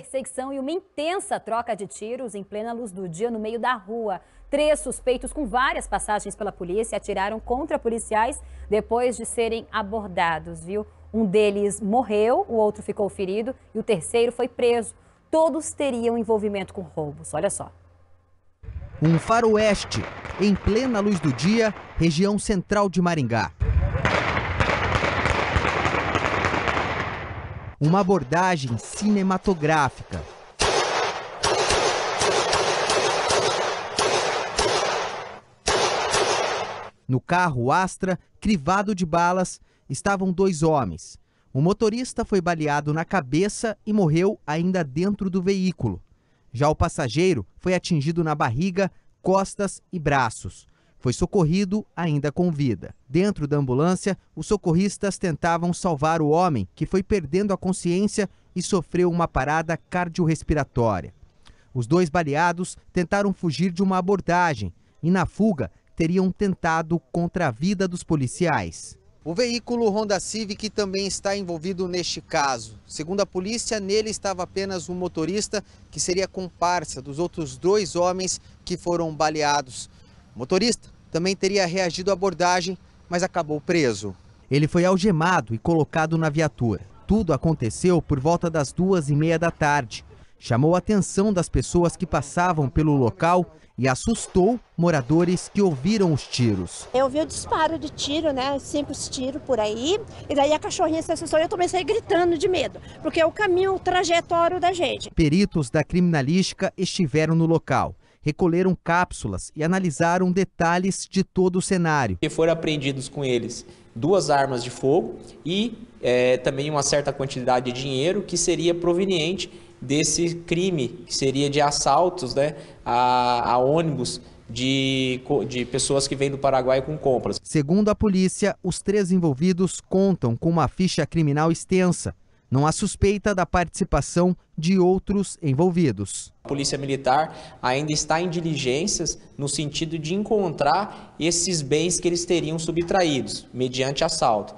perseguição e uma intensa troca de tiros em plena luz do dia no meio da rua. Três suspeitos com várias passagens pela polícia atiraram contra policiais depois de serem abordados, viu? Um deles morreu, o outro ficou ferido e o terceiro foi preso. Todos teriam envolvimento com roubos, olha só. Um faroeste, em plena luz do dia, região central de Maringá. uma abordagem cinematográfica. No carro Astra, crivado de balas, estavam dois homens. O motorista foi baleado na cabeça e morreu ainda dentro do veículo. Já o passageiro foi atingido na barriga, costas e braços foi socorrido ainda com vida. Dentro da ambulância, os socorristas tentavam salvar o homem, que foi perdendo a consciência e sofreu uma parada cardiorrespiratória. Os dois baleados tentaram fugir de uma abordagem e, na fuga, teriam tentado contra a vida dos policiais. O veículo Honda Civic também está envolvido neste caso. Segundo a polícia, nele estava apenas um motorista que seria comparsa dos outros dois homens que foram baleados. motorista também teria reagido à abordagem, mas acabou preso. Ele foi algemado e colocado na viatura. Tudo aconteceu por volta das duas e meia da tarde. Chamou a atenção das pessoas que passavam pelo local e assustou moradores que ouviram os tiros. Eu vi o disparo de tiro, né? Cinco tiros por aí. E daí a cachorrinha se assustou e eu comecei gritando de medo, porque é o caminho, o trajetório da gente. Peritos da criminalística estiveram no local recolheram cápsulas e analisaram detalhes de todo o cenário. E foram apreendidos com eles duas armas de fogo e é, também uma certa quantidade de dinheiro que seria proveniente desse crime, que seria de assaltos né, a, a ônibus de, de, pessoas que vêm do Paraguai com compras. Segundo a polícia, os três envolvidos contam com uma ficha criminal extensa não há suspeita da participação de outros envolvidos. A Polícia Militar ainda está em diligências no sentido de encontrar esses bens que eles teriam subtraídos mediante assalto.